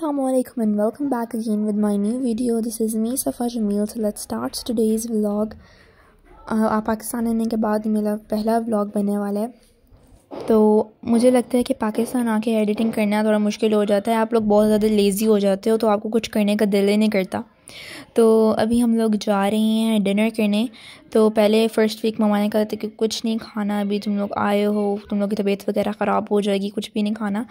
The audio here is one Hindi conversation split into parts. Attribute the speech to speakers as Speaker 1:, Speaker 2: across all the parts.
Speaker 1: Assalamualaikum and welcome back again with my new video. This is me Safa Jamil. So let's start today's vlog. Uh, Pakistan आने के बाद मेरा पहला व्लॉग बनने वाला है तो मुझे लगता है कि पाकिस्तान आके एडिटिंग करना थोड़ा मुश्किल हो जाता है आप लोग बहुत ज़्यादा लेज़ी हो जाते हो तो आपको कुछ करने का दिल ही नहीं करता तो अभी हम लोग जा रहे हैं डिनर करने तो पहले फ़र्स्ट वीक मामा ने कहा था कि कुछ नहीं खाना अभी तुम लोग आए हो तुम लोग की तबीयत वगैरह ख़राब हो जाएगी कुछ भी नहीं खाना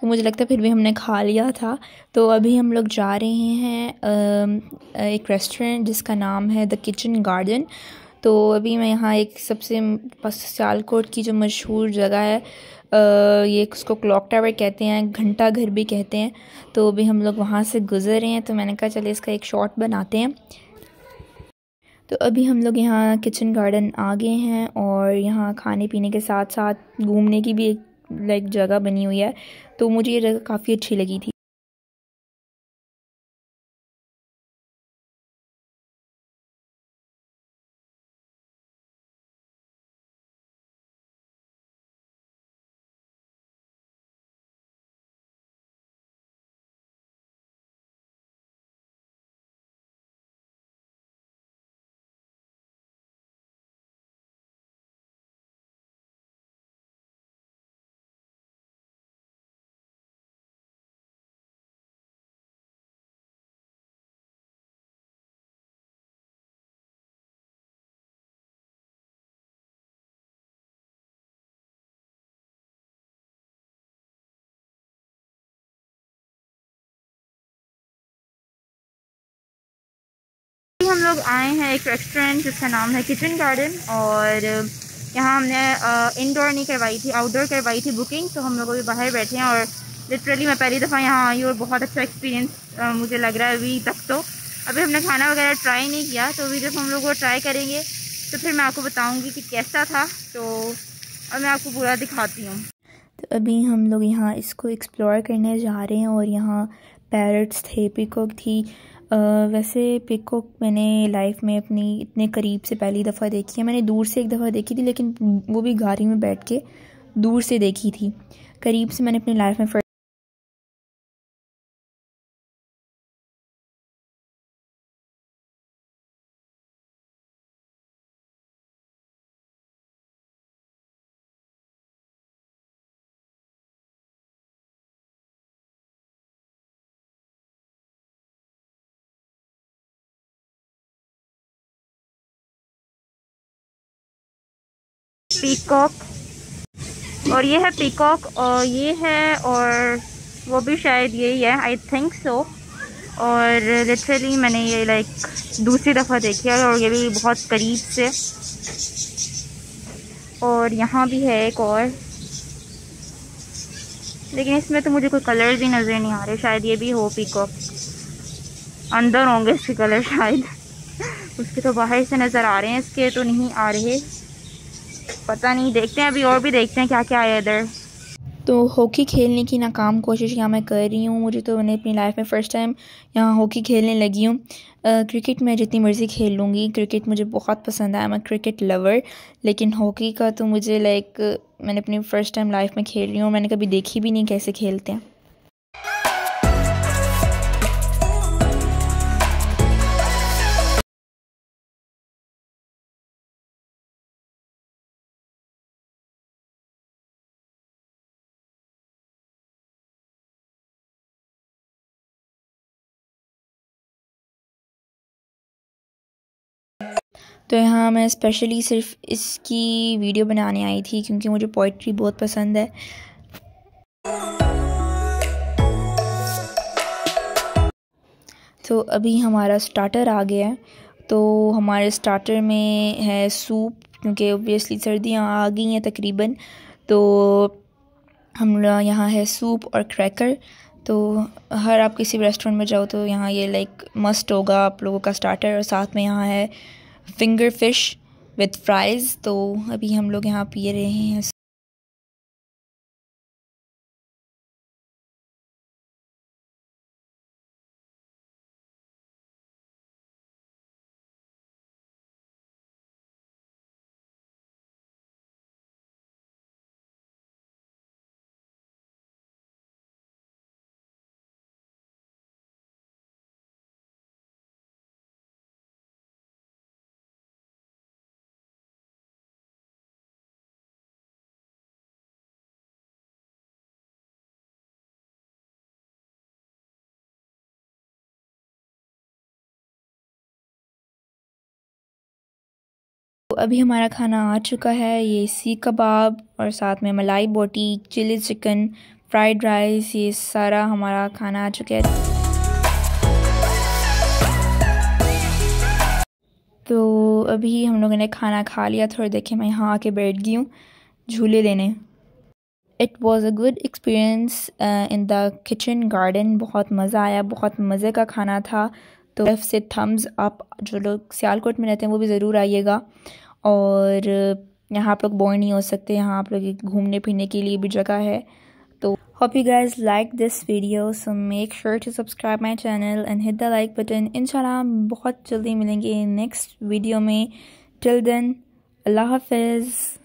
Speaker 1: तो मुझे लगता है फिर भी हमने खा लिया था तो अभी हम लोग जा रहे हैं एक रेस्टोरेंट जिसका नाम है द किचन गार्डन तो अभी मैं यहाँ एक सबसे सियालकोट की जो मशहूर जगह है ये उसको क्लॉक टावर कहते हैं घंटा घर भी कहते हैं तो अभी हम लोग वहाँ से गुजर रहे हैं तो मैंने कहा चले इसका एक शॉट बनाते हैं तो अभी हम लोग यहाँ किचन गार्डन आ गए हैं और यहाँ खाने पीने के साथ साथ घूमने की भी एक लाइक जगह बनी हुई है तो मुझे ये जगह काफ़ी अच्छी लगी थी
Speaker 2: लोग आए हैं एक
Speaker 3: रेस्टोरेंट जिसका नाम है किचन गार्डन और यहाँ हमने इंडोर नहीं करवाई थी आउटडोर करवाई थी बुकिंग तो हम लोग अभी बाहर बैठे हैं और लिटरली मैं पहली दफ़ा यहाँ आई और बहुत अच्छा एक्सपीरियंस मुझे लग रहा है अभी तक तो अभी हमने खाना वगैरह ट्राई नहीं किया तो अभी जब हम लोग वो ट्राई करेंगे तो फिर मैं आपको बताऊँगी कि कैसा था तो और मैं आपको
Speaker 1: पूरा दिखाती हूँ तो अभी हम लोग यहाँ इसको एक्सप्लोर करने जा रहे हैं और यहाँ पैरट्स थे पिकॉक थी वैसे पिकॉक मैंने लाइफ में अपनी इतने करीब से पहली दफ़ा देखी है मैंने दूर से एक दफ़ा देखी थी लेकिन वो भी गाड़ी में बैठ के दूर से देखी थी करीब से मैंने अपनी लाइफ में
Speaker 2: पीकॉक
Speaker 3: और ये है पीकॉक और ये है और वो भी शायद यही है आई थिंक सो और लिटरली मैंने ये लाइक दूसरी दफ़ा देखी है और ये भी बहुत करीब से और यहाँ भी है एक और लेकिन इसमें तो मुझे कोई कलर भी नज़र नहीं आ रहे शायद ये भी हो पीकॉक अंदर होंगे इसके कलर शायद उसके तो बाहर से नज़र आ रहे हैं इसके तो नहीं आ रहे पता नहीं देखते हैं अभी और भी देखते हैं क्या क्या है इधर
Speaker 1: तो हॉकी खेलने की नाकाम कोशिश यहाँ मैं कर रही हूँ मुझे तो मैंने अपनी लाइफ में फ़र्स्ट टाइम यहाँ हॉकी खेलने लगी हूँ क्रिकेट मैं जितनी मर्ज़ी खेल लूँगी क्रिकेट मुझे बहुत पसंद आया मैं क्रिकेट लवर लेकिन हॉकी का तो मुझे लाइक मैंने अपनी फ़र्स्ट टाइम लाइफ में खेल रही हूँ मैंने कभी देखी भी नहीं कैसे खेलते हैं तो यहाँ मैं स्पेशली सिर्फ इसकी वीडियो बनाने आई थी क्योंकि मुझे पोइट्री बहुत पसंद है तो अभी हमारा स्टार्टर आ गया है तो हमारे स्टार्टर में है सूप क्योंकि ओबियसली सर्दियाँ आ गई हैं तकरीबन तो हम यहाँ है सूप और क्रैकर तो हर आप किसी रेस्टोरेंट में जाओ तो यहाँ ये लाइक मस्ट होगा आप लोगों का स्टार्टर और साथ में यहाँ है फिंगर फिश विथ फ्राइज़ तो अभी हम लोग यहाँ पिए रहे हैं अभी हमारा खाना आ चुका है ये सी कबाब और साथ में मलाई बोटी चिली चिकन फ्राइड राइस ये सारा हमारा खाना आ चुका है तो अभी हम लोगों ने खाना खा लिया थोड़ी देखे मैं यहाँ आके बैठ गई हूँ झूले लेने it was a good experience in the kitchen garden बहुत मज़ा आया बहुत मज़े का खाना था तो से थम्स आप जो लोग सियालकोट में रहते हैं वो भी ज़रूर आइएगा और यहाँ आप लोग बोर नहीं हो सकते यहाँ आप लोग घूमने फिरने के लिए भी जगह है तो hope you guys like this video so make sure to subscribe my channel and hit the like button in बहुत जल्दी मिलेंगे नेक्स्ट वीडियो में टिल देन अल्लाह हाफिज़